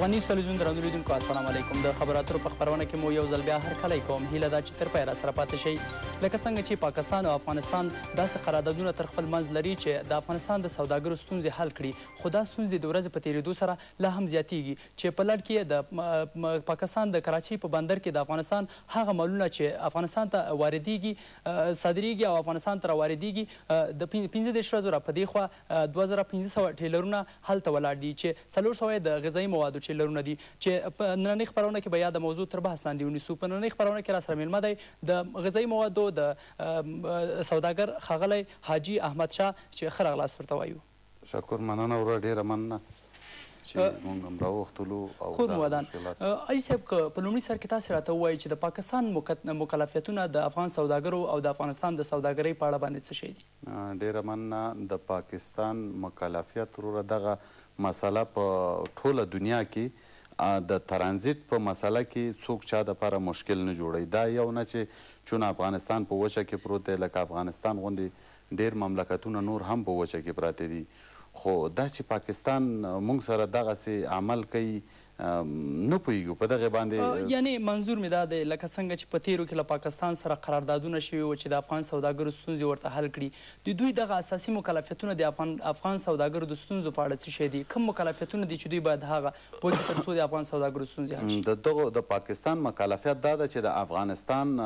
افغاني سلوزون درنولیدونکو السلام علیکم د خبراتو په خبرونه کې مو یو ځل بیا هرکلی کوم هیله ده چې تر پایه سره پاتې شئ لکه څنګه چې پاکستان او افغانستان داسې قراردادونه تر خپل منځ لري چې د افغانستان د سوداګرو ستونزې حل کړي خو دا ستونزې د ورځې په تیریدو سره لا هم زیاتیږي چې په لړ کې د پاکستان د کراچۍ په بندر کې د افغانستان هغه مالونه چې افغانستان ته واردېږي صادرېږي او افغانستان ته واردېږي د 15 دیش ورځو را په دې خوا 2500 ټیلرونه هلته ولاړ دي چې 300 د غذایي موادو چلرونه دي چې په نننۍ خبرونه کې به یاد موضوع تر بحث لاندې ونیسو په نننۍ خبرونه کې را سره میلمه دی د غذایی موادو د سوداګر خغلی حاجی احمد شاه چې ښه راغلاست ورته وایو شکر مننه وروره ډېره مننه چې موږ هم راوختلو او خود مودان ای صاحب په لومړي سر کې تاسو راته وایي چې د پاکستان مکلفیتونه د افغان سوداګرو او د افغانستان د سوداګرۍ په اړه باندې څه شي دي ډېره مننه د پاکستان مکلفیت وروره دغه مسله په ټوله دنیا کې د ترانزیت په مسله کې څوک چا د لپاره مشکل نه جوړي دا یو نه چې چون افغانستان په وچه کې پروت دی لکه افغانستان غوندې ډیر مملکتونه نور هم په وچه کې پراته دي خو دا چې پاکستان موږ سره دغه سي عمل کوي نو پویګو په دغه باندې یعنی منظور می دا دی لکه څنګه چې په تیرو کې له پاکستان سره قراردادونه شوي و چې د افغان سوداګرو ستونزې ورته حل کړي د دوی دغه اساسي مکلفیتونه د افغان افغان سوداګرو د ستونزو په اړه څه شي دي کوم مکلفیتونه دي چې دوی باید هغه په تر څو د افغان سوداګرو ستونزې حل شي د دغه د پاکستان مکلفیت دا ده چې د افغانستان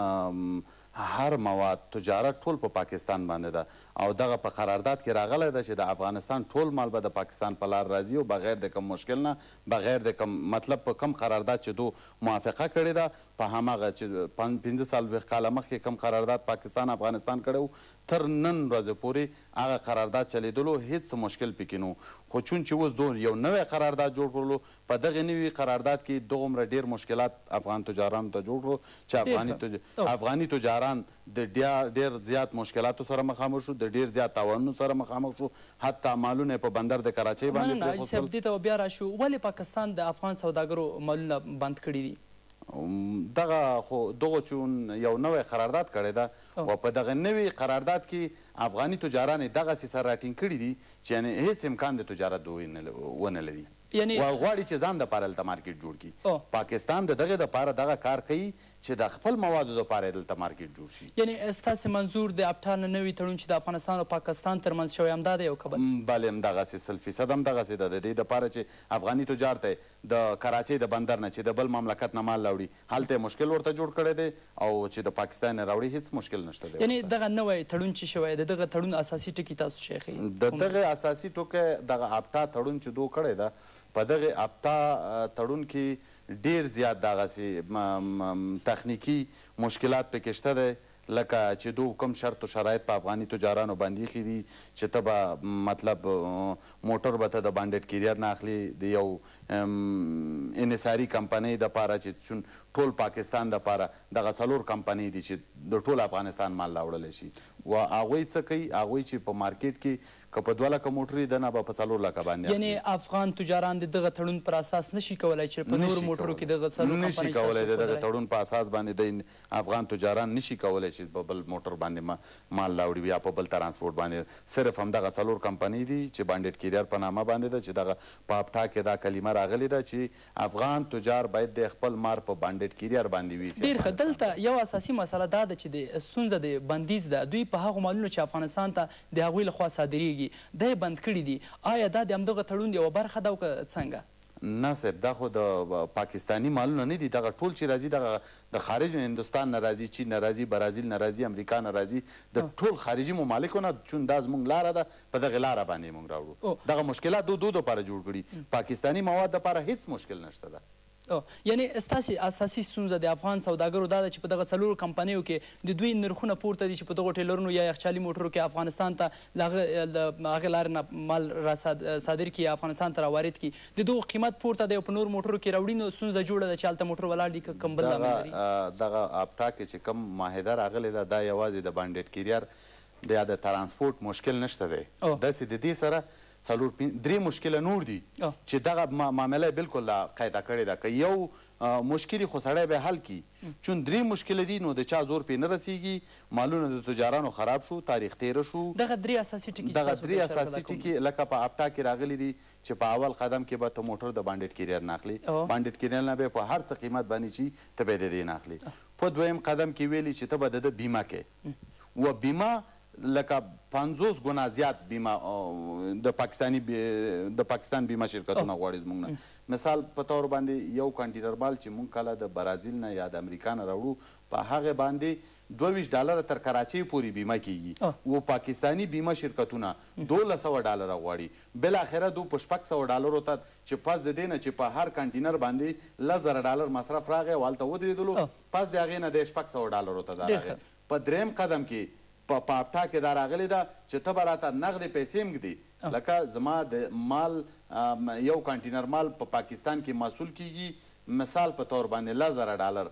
هر مواد تجارت ټول په پا پاکستان باندې ده او دغه په قرارداد کې راغلی ده چې د افغانستان ټول مال به د پاکستان په لار راځي او بغیر د کوم مشکل نه بغیر د کوم مطلب په کوم قرارداد چې دو موافقه کړې ده په هماغه چې پنځه څلوېښت کاله مخکې کوم قرارداد پاکستان افغانستان کړی تر نن ورځې پورې هغه قرارداد چلیدلو هیڅ مشکل پکې نه خو چون چې اوس دوه یو نوی قرارداد جوړ کړلو په دغه نوي قرارداد کې دومره ډیر مشکلات افغان تجارانو ته جوړ کړو چې افغاني تج... افغاني تجاران د ډیر زیات مشکلاتو سره مخامخ شو د ډیر زیات تاوانونو سره مخامخ شو حتی مالونه په بندر د کراچۍ باندې پرېښودل مننه صاحب دې ته بیا راشو ولې پاکستان د افغان سوداګرو مالونه بند کړي دي دغه خو دغه چون یو نوې قرارداد کړی ده او په دغه نوې قرارداد کې افغاني تجاران دغه سي سر راټینګ کړي دي چې یعنی هیڅ امکان د تجارت دوی ونه لري یعنی غواړي چې ځان د پاره دلته مارکیټ جوړ کړي پاکستان د دغه د پاره دغه کار کوي چې د خپل موادو د پاره دلته مارکیټ جوړ شي یعنی ستاسې منظور د اپټان نوی تړون چې د افغانستان او پاکستان ترمنځ شوی همدا دی یو خبر بله همدغه سي سل فیصد همدغه سي د دې د پاره چې افغاني تجار ته د کراچۍ د بندر نه چې د بل مملکت نه مال راوړي هلته مشکل ورته جوړ کړی دی او چې د پاکستان راوړي هیڅ مشکل نشته دی یعنی دغه نوی تړون چې شوی دی د دغه تړون اساسي ټکی تاسو شیخي د دغه اساسي ټکی دغه اپټا تړون چې دوه کړی ده په دغه اپټا تړون کې ډیر زیات دغه تخنیکی مشکلات پکې شته ده لکه چې دوه کم شرط او شرایط په افغاني تجارانو باندې خې دي چې تبا مطلب موټر به ته د بانډټ کیریر نه اخلي د یو انحصاري کمپنۍ د پاره چې چون ټول پاکستان د پاره دغه څلور کمپنۍ دي چې د ټول افغانستان مال راوړلی شي و هغوی څه کوي هغوی چې په مارکیټ کې که په دوه لکه موټرې دنه به په څلور لکه باندې یعنی افغان تجاران د دغه تړون پر اساس نشي کولی چې په نورو موټرو کې دغه څلور نشي کولی د دغه تړون په اساس باندې د افغان تجاران نشي کولی چې په بل موټر باندې مال راوړي یا په بل ترانسپورت باندې صرف همدغه څلور کمپنۍ دي چې بانډیټ کیریار په نامه باندې ده چې دغه په اپټا کې دا کلمه راغلې ده چې افغان تجار باید د خپل مار په بانډیټ ډیډ کیریار باندې وي ډیر ښه دلته یو اساسي مسله دا ده چې د ستونزه د بندیز ده دوی په هغو مالونو چې افغانستان ته د هغوی لخوا صادریږي دا یې بند کړي دي آیا دا د همدغه تړون یوه برخه ده او څنګه نه صاحب دا خو د پاکستانی مالونه نه دي دغه ټول چې راځي دغه د خارج هندستان نه راځي چین نه راځي برازیل نه راځي امریکا نه راځي د ټول خارجي ممالکو نه چون دا زموږ لاره ده په دغه لاره باندې موږ راوړو دغه مشکلات دو دو لپاره جوړ کړي پاکستانی مواد لپاره هیڅ مشکل نشته ده Oh, یعنی استاسي اساسي ستونزه د افغان سوداګرو دا ده چې په دغه څلور کمپنیو کې د دوی نرخونه پورته دي چې په دغو ټیلرونو یا یخچالي موټرو کې افغانستان ته هغه لار نه مال را صادر کی افغانستان ته راوارد کی د دوی قیمت پورته دی په نور موټرو کې راوړي نو ستونزه جوړه ده چې هلته موټر ولاړ دي کم بل لامل لري دغه اپټا کې چې کم ماهده راغلی ده دا یوازې د بانډیټ کیریر د ترانسپورت مشکل نشته دی داسې د دې سره څلور درې مشکله نور دي چې دغه معامله بالکل قاعده کړې ده که یو مشکل خو سړی به حل کی چون درې مشکله دي نو د چا زور پې نه رسیږي مالونه د تجارانو خراب شو تاریخ تیره شو دغه درې اساسي ټکي دغه درې اساسي ټکي لکه په اپټا کې راغلي دي چې په اول قدم کې به ته موټر د بانډیټ کیریر نه اخلي بانډیټ کیریر نه به په هر څه قیمت باندې چې ته به د دې نه اخلي په دویم قدم کې ویلي چې ته به د بیمه کې و بیمه لکه 50 ګنا زیات بیمه د پاکستانی بی د پاکستان بیمه شرکتونه غواړي زمونږ نه مثال په تور باندې یو کانټینر بال چې مونږ کله د برازیل نه یا د امریکا نه راوړو په هغه باندې 22 ډالر تر کراچۍ پورې بیمه کیږي او پاکستانی بیمه شرکتونه 1200 ډالر غواړي بل اخره دو پښپک 100 ډالر تر چې پس د دینه چې په هر کانټینر باندې 1000 ډالر مصرف راغی والته ودرېدلو پس د هغه نه د 600 ډالر ته راغی په دریم قدم کې په پاپټا کې دا راغلی ده چې ته به راته نغدې پیسې مږدي لکه زما د مال یو کانټینر مال په پا پاکستان کې مسول کیږي مثال په تور باندې لا زره ډالر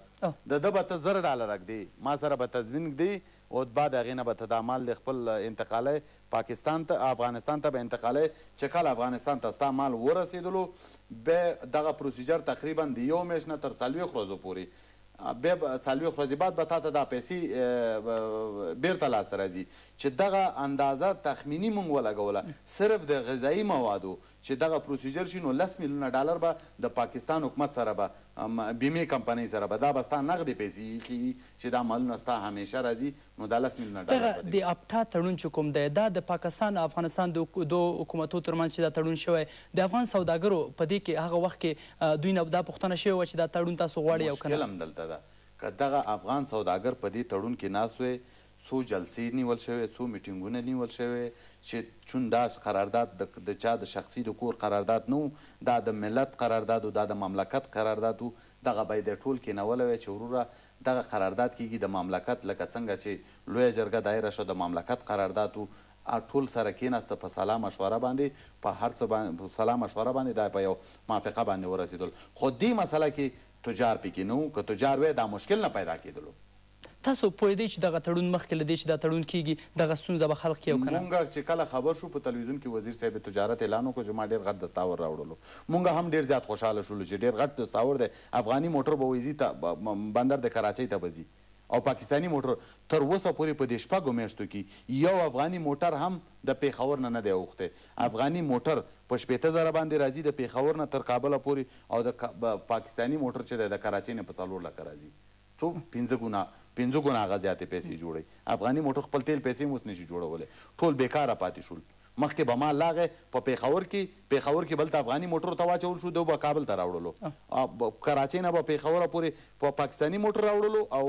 د ده به ته زره ډالر اږدي ما سره به تضمین ږدي او بعد هغې نه به ته دا مال د خپل انتقالی پاکستان ته افغانستان ته به انتقالی چې کله افغانستان ته ستا مال ورسېدلو به دغه پروسیجر تقریبا د یو میاشت نه تر څلوېښت ورځو پورې بیا څلوېښت ورځې بعد به تا ته دا پیسې بیرته لاسته راځي چې دغه اندازه تخمیني موږ ولګوله صرف د غذایي موادو چې دغه پروسیجر شي نو لس میلیونه ډالر به د پاکستان حکومت سره به بیمې کمپنۍ سره به دا به ستا نغدې پیسې کېږي چې دا مالونه ستا همیشه راځي نو دا لس میلیونه ډالر د اپټا تړون چې کوم دی دا د پاکستان او افغانستان د دو حکومتو ترمنځ چې دا تړون شوی د افغان سوداګرو په دې کې هغه وخت کې دوی نه دا پوښتنه شوې وه چې دا تړون تاسو غواړئ او که نه دلته ده که دغه افغان سوداګر په دې تړون کې ناست څو جلسې نیول شوې څو میټینګونه نیول شوې چې چون دا قرارداد د چا د شخصي د کور قرارداد نو دا د ملت قرارداد او دا د مملکت قرارداد و دغه باید ټول کې نول وي چې وروره دغه قرارداد کېږي د مملکت لکه څنګه چې لویه جرګه دایره شو د مملکت قرارداد و ټول سره کېناسته په سلا مشوره باندې په هر څه باندې سلا مشوره باندې دا په یو موافقه باندې ورسېدل خو دې مسله کې تجار پکې نه و که تجار وی دا مشکل نه پیدا کېدلو تاسو پوهیدئ چې دغه تړون مخکې له دې چې دا تړون کیږي دغه ستونزه به خلق کیو کنه مونږ چې کله خبر شو په تلویزیون کې وزیر صاحب تجارت اعلان وکړ چې ما ډیر غټ دستاور راوړلو مونږ هم ډیر زیات خوشاله شولو چې ډیر غټ دستاور دی افغاني موټر به ویزی ته بندر د کراچۍ ته بزي او پاکستانی موټر تر اوسه پورې په دې شپږو میاشتو کې یو افغاني موټر هم د پیښور نه نه دی اوخته افغاني موټر په شپېته زره باندې راځي د پیښور نه تر کابله پورې او د پاکستانی موټر چې دی د کراچۍ نه په څلور لکه راځي څو پنځه ګونه پنځه ګونه هغه زیاتې پیسې جوړوي افغاني موټر خپل تیل پیسې هم اوس نشي جوړولی ټول بېکاره پاتې شول مخکې به ما لاغه په پیښور کې پیښور کې بلته افغاني موټر ته واچول شو دوی به کابل ته راوړلو کراچۍ نه به پیښور پورې په پا پاکستاني موټر راوړلو او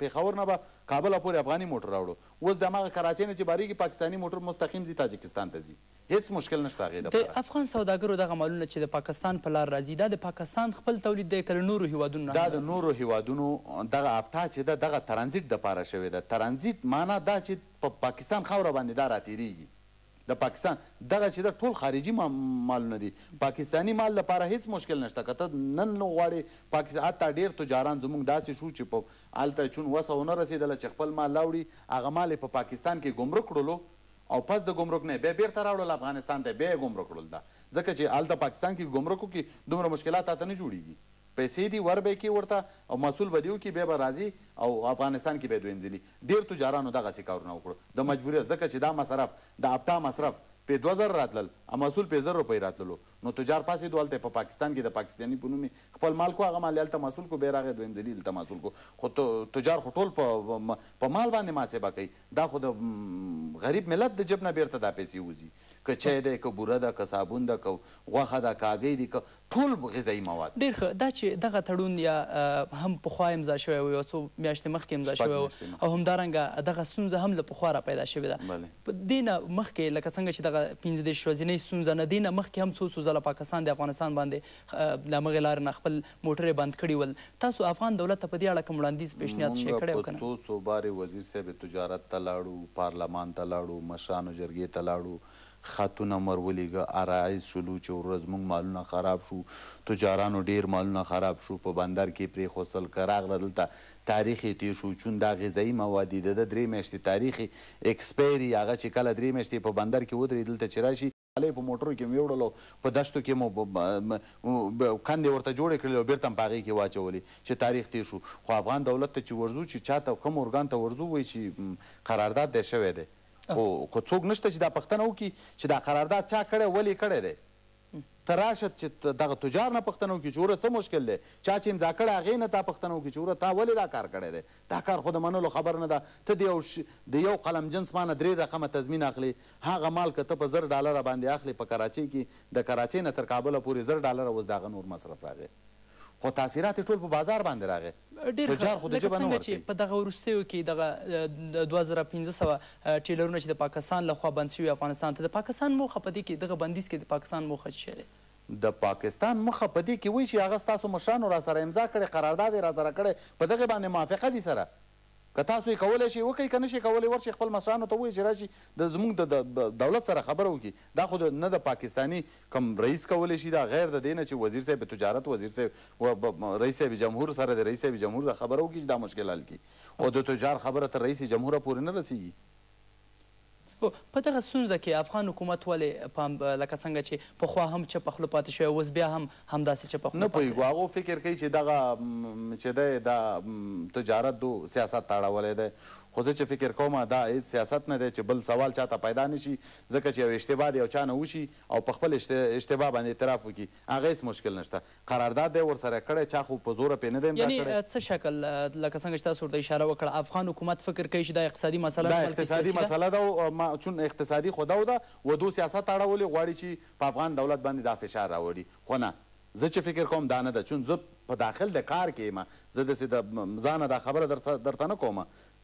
پیښور نه به کابل پورې افغاني موټر راوړو اوس د هغه کراچۍ نه چې باریږي پاکستاني موټر مستقیم ځي تاجکستان ته ځي هیڅ مشکل نشته هغې د افغان سوداګرو دغه مالونه چې د پاکستان په لار راځي دا د پاکستان خپل تولید دی که نورو هیوادونو دا د نورو هیوادونو دغه اپټا چې ده دغه ترانزیټ دپاره شوې ده ترانزیټ معنا دا چې په پا پاکستان خاوره باندې دا راتېرېږي د پاکستان دغه چې د ټول خارجي مالونه دي پاکستانی مال لپاره هیڅ مشکل نشته کته نن نو غواړي پاکستان حتی ډیر تجاران زموږ داسې شو چې په هلته چون وسه ونه رسېدله چې خپل مال راوړي هغه مال په پا پاکستان کې ګمرک کړلو او پس د ګمرک نه بیا بیرته راوړل افغانستان ته بیا ګمرک کړل دا ځکه چې هلته پاکستان کې ګمرکو کې دومره مشکلات اته نه جوړیږي پیسې دي ور به یې کړي ورته او مسؤول به دې وکړي بیا به راځي او افغانستان کې به یې دوینځلي ډېر تجارانو دغسې کارونه وکړو د مجبوریت ځکه چې دا مصرف د اپتا مصرف په 2000 راتلل ا محصول په 1000 روپۍ راتللو نو تجار پاسې دوالته په پا پاکستان کې د پاکستاني په نوم خپل مال کو هغه مال ته محصول کو بیرغه دویم دلیل ته محصول کو خو تجار خټول په په مال باندې محاسبه کوي دا خو د غریب ملت د جیب نه بیرته دا پیسې وځي که چای دی که بوره ده که صابون ده که غوښه ده کاګۍ دي که ټول غذایی مواد ډیر ښه دا چې دغه تړون یا هم پخوا امضا شوی و یو څو میاشتې مخکې امضا شوی و او همدارنګه دغه ستونزه هم له پخوا را پیدا شوې ده په دې نه مخکې لکه څنګه چې دغه هغه 15 ورځنۍ ستونزه نه دینه مخکې هم څو څو ځله پاکستان د افغانستان باندې لمغه لار نه خپل موټر بند کړی ول تاسو افغان دولت په دې اړه کوم وړاندیز پیشنهاد شي کړی وکنه څو څو بارې وزیر صاحب تجارت ته لاړو پارلمان ته لاړو مشرانو جرګې ته لاړو خاتونه مرولېګه ارایز شلو چې ورځ مونږ مالونه خراب شو تجارانو ډیر مالونه خراب شو په بندر کې پرې خوسل کراغله دلته تاریخ یې تیر شو چون دا غذایي مواد د ده درې میاشتې تاریخ اکسپایري هغه چې کله درې میاشتې په بندر کې ودرېد دلته چې راشي خلی په موټرو کې مې وړلو په دشتو کې مو کندې ورته جوړې کړلې او بېرته هم په هغې کې واچولې چې تاریخ تیر شو خو افغان دولت ته چې ورځو چې چا ته کوم ارګان ته ورځو وایي چې قرارداد دی شوی دی خو که څوک نشته چې دا پوښتنه وکړي چې دا قرارداد چا کړی ولې کړی دی ته راشه چې دغه تجار نه پوښتنه وکړي چې وره څه مشکل دی چا چې امضا کړه هغې نه تا پوښتنه وکړي چې وره تا ولې دا کار کړی دی دا کار خو د منلو خبر نه ده ته د یو د یو قلم جنس مانه درې رقمه تضمین اخلي هغه مال که ته په زر ډالره باندې اخلي په کراچۍ کې د کراچۍ نه تر کابله پورې زر ډالره اوس د هغه نور مصرف راغی خو تاثیرات ټول په بازار باندې راغی ډیر لکه څنګه چې په دغه وروستیو کې دغه دوه زره پنځه سوه ټیلرونه چې د پاکستان لخوا بند شوي افغانستان ته د پاکستان موخه په دې کې دغه بندیز کې د پاکستان موخه څه دی د پاکستان مخه په دې کې وایي چې هغه ستاسو مشرانو را سره امضا کړې قرارداد یې را سره کړی په دغې باندې موافقه دي سره که تاسو یې کولی شئ وکړئ که نه شئ کولی ورشئ خپل مشرانو ته ووایئ چې راشي د زموږ د دولت سره خبره وکړي دا خو نه د پاکستاني کم رئیس کولی شي دا غیر د دې نه چې وزیر صاحب تجارت وزیر صاحب رئیس صاحب جمهور سره د رئیس صاب جمهور دا خبره وکړي چې دا مشکل حل کړي او د تجار خبره تر رئیس جمهور پورې نه رسیږي په دغه ستونزه کې افغان حکومت ولې په لکه څنګه چې پخوا هم چپه خوله پاتې شوی اوس بیا هم همداسې چپه خوله نه پوهېږو هغو فکر کوي چې دغه چې دی دا تجارت دو سیاست تړولی دی خو زه چې فکر کوم دا سیاست نه دی چې بل سوال چاته پیدا نشي ځکه چې یو اشتباه د یو چا نه وشي او په خپل اشتباه باندې اعتراف وکړي هغه هیڅ مشکل نشته قرارداد دی ورسره کړی چا خو په زوره پې نه دی امضا کړی یعنې څه شکل لکه څنګه چې تاسو ورته اشاره وکړه افغان حکومت فکر کوي چې دا اقتصادي مسله دا اقتصادي مسله ده ما چون اقتصادي خو ده و دو سیاست اړولې غواړي چې په افغان دولت باندې دا فشار راوړي خو نه زه چې فکر کوم دا نه ده چون زه په داخل د کار کې یم زه داسې د ځانه دا خبره درته نه کوم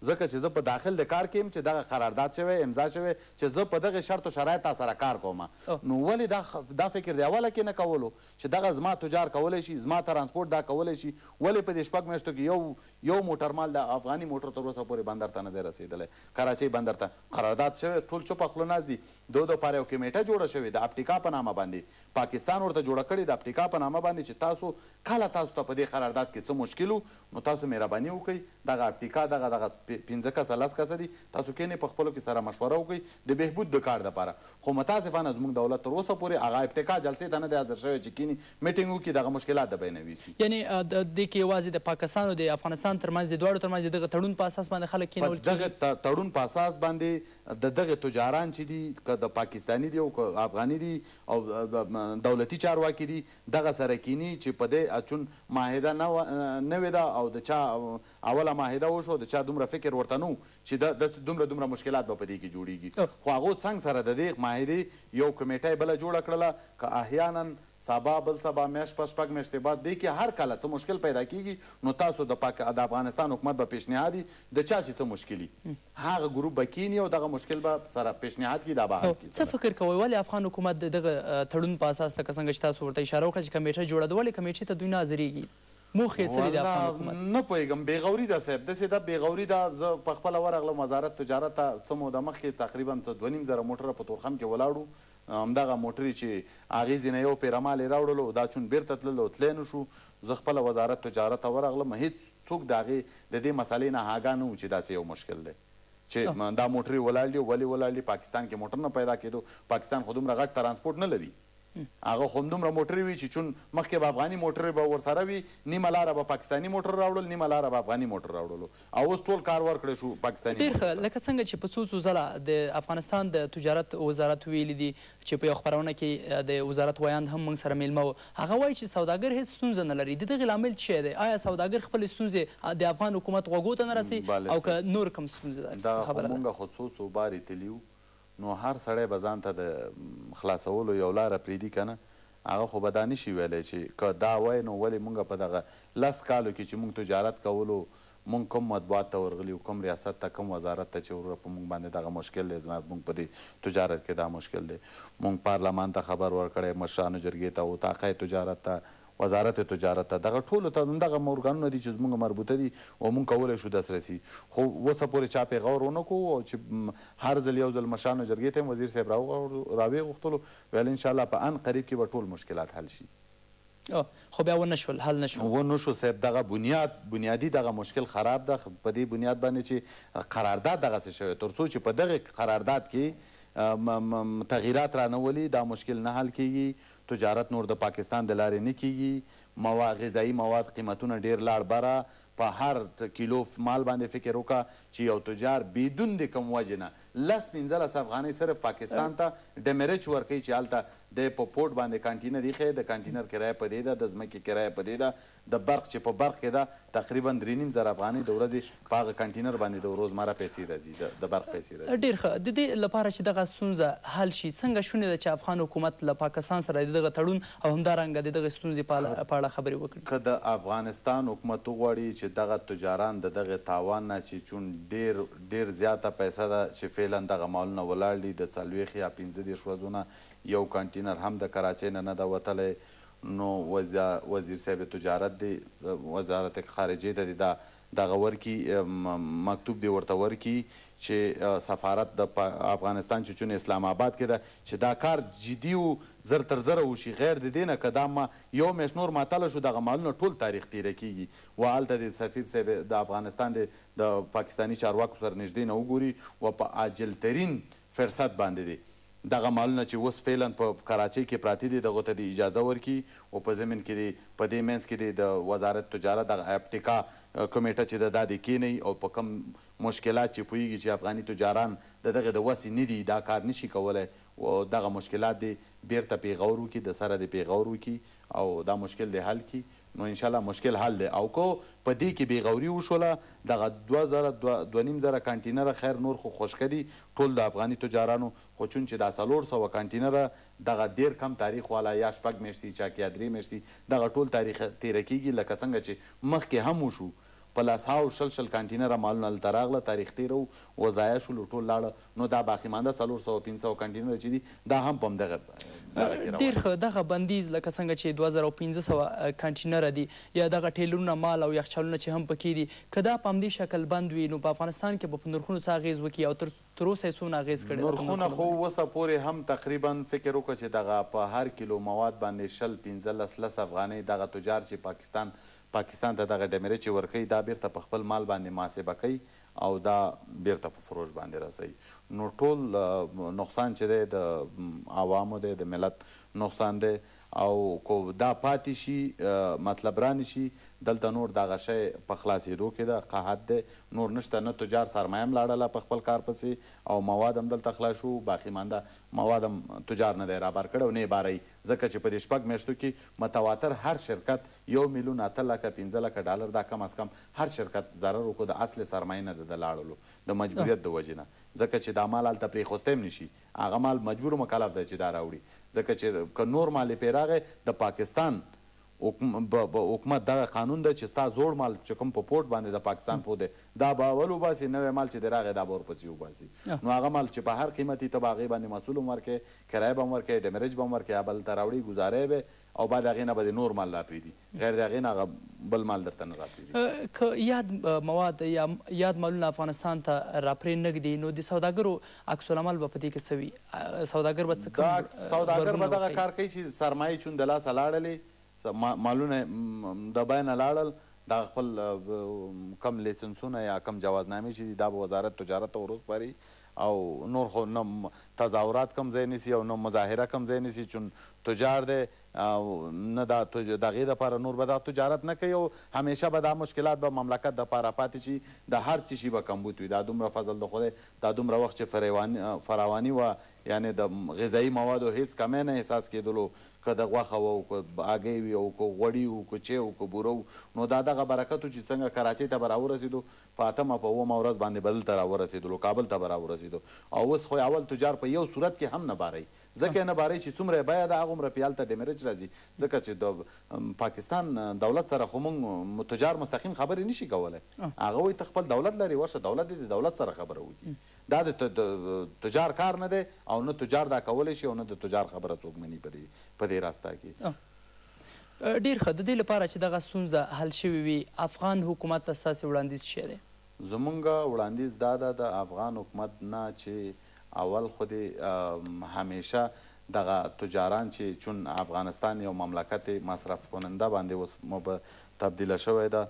ځکه چې زه په داخل د کار کې یم چې دغه قرارداد شوی امضا شوی چې زه په دغه شرط او شرایط سره کار کوم نو ولې دا دا فکر دی اوله کې نه کولو چې دغه زما تجار کولی شي زما ترانسپورت دا کولی شي ولې په دې شپږ میاشتو کې یو یو موټر مال د افغاني موټر تر اوسه پورې بندر ته نه دی رسېدلی کراچۍ بندر ته قرارداد شوی ټول چوپه خوله ناست دي دو دپاره یو کمیټه جوړه شوې د اپټیکا په نامه باندې پاکستان ورته جوړه کړې د اپټیکا په نامه باندې چې تاسو کله تاسو ته په دې قرارداد کې څه مشکل نو تاسو مهرباني وکړئ دغه اپټیکا دغه دغه پنځه کسه لس کسه دي تاسو کښېنئ په خپلو کې سره مشوره وکړئ د بهبود د کار دپاره خو متاسفانه زموږ دولت تر اوسه پورې هغه ابتکا جلسې ته نه دی حاضر شوی چې کینی میټینګ وکړي دغه مشکلات د بینوي یعنې د دې کې یوازې د پاکستان او د افغانستان پاکستان ترمنځ د دواړو ترمنځ د دغه تړون په اساس باندې خلک کینول کیږي دغه تړون په اساس باندې د دغه تجاران چې دي که د پاکستانی دی او که افغاني دي او دولتي چارواکي دي دغه سره کینی چې په دې اچون معاهده نه وې ده او د چا اوله معاهده وشو د چا دومره فکر ورته نو چې د دومره دومره مشکلات به په دې کې جوړیږي خو هغه څنګه سره د دې معاهده یو کمیټه بل جوړ کړله که احیانا سبا بل سبا میاش پس پک میشته بعد دی کې هر کله څه مشکل پیدا کیږي نو تاسو د پاک د افغانستان حکومت به پیشنهادي د چا چې څه مشکلی هغه ګروپ بکینی او دغه مشکل به سره پیشنهاد کی دا به څه فکر کوي ولی افغان حکومت دغه تړون په اساس تک څنګه چې تاسو ورته اشاره وکړه چې کمیټه جوړه کمیټې ته دوی ناظریږي موخه څه دی نه پوهیږم بیغوري ده صاحب داسې ده بیغوري ده زه په خپله ورغلم وزارت تجارت ته څه موده مخکې تقریبا ته دوه نیم زره موټره په تورخم کې ولاړو همدغه موټرې چې هغې ځینه یو پیرمال یې راوړلو دا چون بیرته تللو تلی نه شو زه خپله وزارت تجارت ته ورغلم هېڅ څوک د هغې د دې مسلې نه آګاه نه و چې داسې یو مشکل دی چې دا موټرې ولاړ دي ولې ولاړ دي پاکستان کې موټر نه پیدا کېدو پاکستان خو دومره غټ ترانسپورټ نه لري هغه همدومره موټر وي چې چون مخکې به افغاني موټر به ورسره وي نیمه لاره به پاکستانی موټر راوړل نیمه لاره به افغاني موټر راوړل او اوس ټول کار ورکړی شو پاکستانی ډېر ښه لکه څنګه چې په څو څو ځله د افغانستان د تجارت وزارت ویلي دي چې په یو خپرونه کې د وزارت ویاند هم موږ سره میلمه و هغه وایي چې سوداګر هیڅ ستونزه نه لري د دغې لامل څه دی آیا سوداګر خپلې ستونزې د افغان حکومت غوږو ته نه رسي او که نور کوم ستونزې ده دا موږ خو څو څو بارې تللي نو هر سړی به ځان ته د خلاصولو یو لاره پرېږدي که نه هغه خو به دا نشي ویلی چې که دا وای نو ولې موږ په دغه لس کالو کې چې موږ تجارت کولو مونږ کوم مطبوعات ته ورغلي یو کوم ریاست ته کوم وزارت ته چې وروره په مونږ باندې دغه مشکل دی زما مونږ په دې تجارت کې دا مشکل دی مونږ پارلمان ته خبر ورکړی مشرانو جرګې ته وطاقه تجارت ته وزارت تجارت ته دغه ټولو ته دغه مورګانونه دي چې زموږ مربوطه دي او موږ کولی شو دسترسي خو اوسه پورې چا پیغور ونه کړو او چې هر ځل یو ځل مشرانو جرګې ته وزیر صاحب راوې غوښتلو ویل انشاءالله په ان قریب کې به ټول مشکلات حل شي خو بیا ونه شول حل نه شول ونه شو صاحب دغه بنیاد بنیادی دغه مشکل خراب ده په دې بنیاد باندې چې قرارداد دغسې شوی تر څو چې په دغه قرارداد کې تغییرات رانولي دا مشکل نه حل کیږي تجارت نور د پاکستان د لارې نه کیږي مواد غذایی مواد قیمتونه ډیر لاړ بره په هر کیلو مال باندې فکر وکړه چې یو تجار بدون د کوم وجې نه لس پنځلس افغانۍ صرف پاکستان ته ډمرج ورکوي چې هلته د په پورت باندې کانټینر یې د کانټینر کرایه په دی ده د ځمکې کرایه په دی ده د برق چې په برق کې ده تقریبا درې نیم زره افغانۍ د ورځې په هغه کانټینر باندې د روزمره پیسې راځي د برق پیسې راځي ډېر ښه د دې لپاره چې دغه ستونزه حل شي څنګه شونې ده چې افغان حکومت له پاکستان سره دغه تړون او همدارنګه دغه ستونزې په اړه خبرې وکړي که د افغانستان حکومت وغواړي چې دغه تجاران د دغه تاوان نه چې چون ډیر ډیر زیاته پیسې ده چې فعلا دغه مالونه ولاړ دي د څلويخ یا 15 دي شوزونه یو کانټینر هم د کراچۍ نه نه ده وتلی نو وزیر صاحب تجارت دی وزارت خارجه ته دی دا دغه ورکی مکتوب دی ورته ورکی چې سفارت د افغانستان چې چون اسلام آباد کې ده چې دا کار جدي او زر تر زر وشي غیر د دینه که دا ما یو میاشت نور ماتله شو دغه مالونه ټول تاریخ تیره کیږي و هلته د سفیر صاحب د افغانستان د پاکستانی چارواکو سره نږدې نه وګوري و په عاجلترین فرصت باندې دی دغه مالونه چې اوس فعلا په کراچۍ کې پراته دي دغو ته د اجازه ورکړي او په ضمن کې دی په دې منځ کې دی د وزارت تجارت دغه اپټیکا کمیټه چې د دا د کینی او په کم مشکلات چې پوهیږي چې افغاني تجاران د دغه د وسې نه دي دا کار نشي کولی او دغه مشکلات دی بیرته پیغور وکي د سره د پیغور وکي او دا مشکل دی حل کی نو ان شاء الله مشکل حل دی او کو په دې کې بیغوري وشوله دغه 2000 2500 کانټینر خیر نور خو خوشکدي ټول د افغاني تجارانو خو چون چې دا 300 کانټینر دغه ډیر کم تاریخ والا یا شپږ میشتي چا کې درې میشتي دغه ټول تاریخ تیر کیږي لکه څنګه چې مخکې هم وشو په لسهاو شل شل کانټینره مالونه هلته راغله تاریخ تېره وو وضایع شول ټول لاړه نو دا باقیمانده څلور سوه پنځه سوه کانټینره چې دي دا هم په همدغه ډېر ښه دغه بندیز لکه څنګه چې دوه زره پنځه سوه کانټینره دي یا دغه ټیلرونه مال او یخچالونه چې هم پکې دي که دا په همدې شکل بند وي نو په افغانستان کې به په نرخونو څه اغېز وکړي او تر اوسه یې څومره اغېز کړی نرخونه خو اوسه پورې هم تقریبا فکر وکړه چې دغه په هر کیلو مواد باندې شل پنځلس لس افغانۍ دغه تجار چې پاکستان پاکستان ته دغه ډمره چې ورکوي دا بیرته په خپل مال باندې محاسبه کوي او دا بیرته په فروش باندې رسوي نو ټول نقصان چې دی د عوامو دی د ملت نقصان دی او کو دا پاتې شي مطلب رانی شي دلته نور دا غشی په خلاصېدو کې ده قحط دی نور نشته نه تجار سرمایه هم لاړله په خپل کار پسې او مواد هم دلته خلاص شو باقي مانده مواد هم تجار نه دی رابار کړی نه باري ځکه چې په دې شپږ میاشتو کې متواتر هر شرکت یو میلیون اته لکه پنځه لکه ډالر دا کم از کم هر شرکت ضرر وکړو د اصل سرمایه نه د لاړلو د مجبوریت د وجې نه ځکه چې دا مال هلته پرېښوستی هم نشي هغه مال مجبور مکلف دی چې دا راوړي ځکه چې که نور مال یې پرې راغی د پاکستان حکومت دغه قانون ده چې ستا زوړ مال چې کوم په پورټ باندې د پاکستان پوه دی دا به اول وباسي نوی مال چې دی راغی دا به ورپسې وباسي نو هغه مال چې په هر قیمت وي ته به هغې باندې مسؤول هم ورکوې کرایه به هم ورکوې ډمریج به هم ورکوې هغه بلته راوړي ګزاری به او بعد هغې نه به د نور مال راپرېږدي غیر د هغې نه هغه بل مال درته نه راپرېږدي که یاد مواد یا یاد مالونه افغانستان ته راپرې نه ږدي نو د سوداګرو عکس العمل به په دې کې څه وي سوداګر به څه سوداګر به دغه کار کوي چې سرمایې چون د لاسه لاړلې مالونه د بیانه لاړل دا خپل کم لیسنسونه یا کم جوازنامې چې دا به وزارت تجارت ته ورسپاري او نور خو نه تظاهرات کم ځای نیسي او نه مظاهره کم ځای نیسي چون تجار دی او نه دا د هغې دپاره نور به دا تجارت نه کوي او همیشه به دا مشکلات به مملکت دپاره پاتې شي د هر څه شي به کمبود وي دا دومره فضل د خدای دا دومره وخت چې فراواني وه یعنې د غذایي موادو هیڅ کمی نه احساس کېدلو که د غوښه وه او که هګۍ وي او که غوړي و که چی و که بوره و نو دا دغه برکت و چې څنګه کراچۍ ته به راورسېدو په اتمه په اومه ورځ باندې بدل ته راورسېدلو کابل ته به راورسېدو او اوس خو اول تجار په یو صورت کې هم نه باری ځکه یې نه باری چې څومره بیه ده هغومره پې هلته ډیمریج راځي ځکه چې د پاکستان دولت سره خو موږ تجار مستقیم خبرې نشي کولی هغه وایي ته خپل دولت لري ورشه دولت دې د دولت سره خبره وکړي دا د تجار کار نه دی او نه تجار دا کولی شي او نه د تجار خبره څوک مني په دې راسته کې ډیر ښه د دې لپاره چې دغه ستونزه حل شوې وي افغان حکومت ته ستاسې وړاندیز څه دی زمونږ وړاندیز دا ده د افغان حکومت نه چې اول خود همیشه دغه تجاران چې چون افغانستان یو مملکت مصرف کننده باندې اوس مب تبدیل شوی ده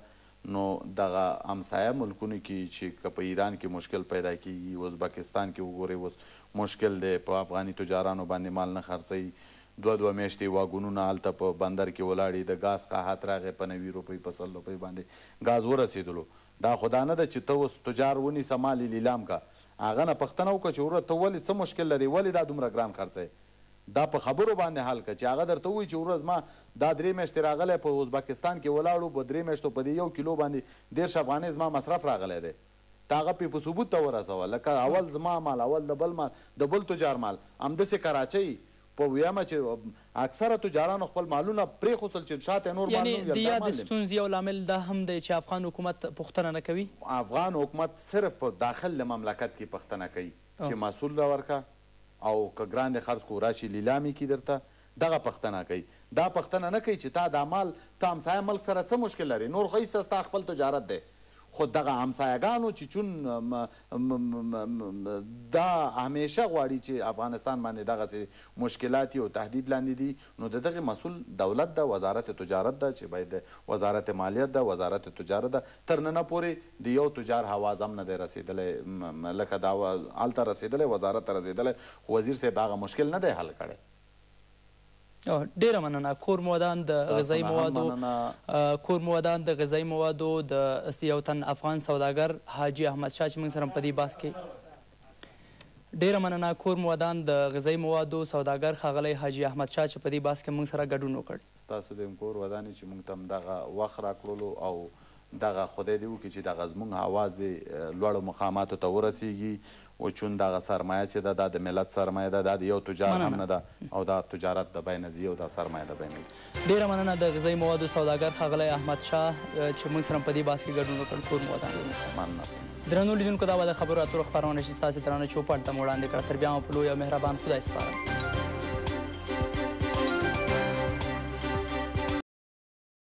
نو دغه همسایه ملکونو کې چې په ایران کې مشکل پیدا کیږي ازبکستان کې وګورئ اوس مشکل دی په افغاني تجارانو باندې مال نه خرڅوي دوه دوه میاشتې واګونونه هلته په بندر کې ولاړې د ګاز قاحت راغی په نوي روپۍ په سل روپۍ باندې ګاز ورسېدلو دا خو دا نه ده چې ته اوس تجار ونیسه مال لیلام کا هغه نه پښتنه وکړه چې وروره ته ولې څه مشکل لري ولې دا دومره ګران خرڅوې دا په خبرو باندې حل کړه چې هغه درته ووایي چې وروره زما دا درې میاشتې راغلی په ازبکستان کې ولاړو په درې میاشتو په دې یو کیلو باندې دېرش افغانۍ زما مصرف راغلی دی ته هغه پې په ثبوت ته ورسوه لکه اول زما مال اول د بل مال د بل تجار مال همداسې کراچۍ په ویامه چې اکثره تجارانو خپل مالونه پرې خوسل چې شاته نور باندې یعنی د یاد ستونزې او لامل دا هم دی چې افغان حکومت پښتنه نه کوي افغان حکومت صرف په داخل مملکت کې پښتنه کوي چې مسول را ورکا او که ګران د خرج کو راشي لیلامي کې درته دغه پښتنه کوي دا پښتنه نه کوي چې تا د مال تام سای ملک سره څه مشکل لري نور خو ایسته خپل تجارت دی خو دغه همسایګانو چې چون دا همیشه غواړي چې افغانستان باندې دغسې مشکلات او تهدید لاندې دي نو د دغې مسول دولت ده وزارت تجارت ده چې باید وزارت مالیه ده وزارت تجارت ده تر ننه پورې د یو تجار حواز هم نه دی رسېدلی لکه دا هلته رسېدلی وزارت ته رسېدلی وزیر صاحب هغه مشکل نه دی حل کړی ډیره مننه کور مودان د غذایی موادو کور مودان د غذایی موادو د یو تن افغان سوداګر حاجی احمد شاه چې موږ سره په دې باس کې ډیره مننه کور مودان د غذایی موادو سوداګر ښاغلی حاجی احمد شاه چې په دې باس کې موږ سره ګډون وکړ ستاسو د کور ودانې چې موږ ته همدغه وخت راکړلو او دغه خدای دې وکړي چې دغه زموږ اواز دې لوړو مقاماتو ته ورسیږي و چون دغه سرمایه چې ده دا د ملت سرمایه ده دا د یو تجار هم نه ده او دا تجارت د بین ځي او دا سرمایه د بین ډیره مننه د غذایي موادو سوداګر ښاغلی احمد شاه چې موږ سره په دې بحث کې ګډون وکړ ټول مو مننه درنو لیدونکو دا به د خبرو اترو خپرونه چې ستاسې ترانه چوپړ ته مو وړاندې کړه تر بیا مو په لوی او مهربان خدای سپارم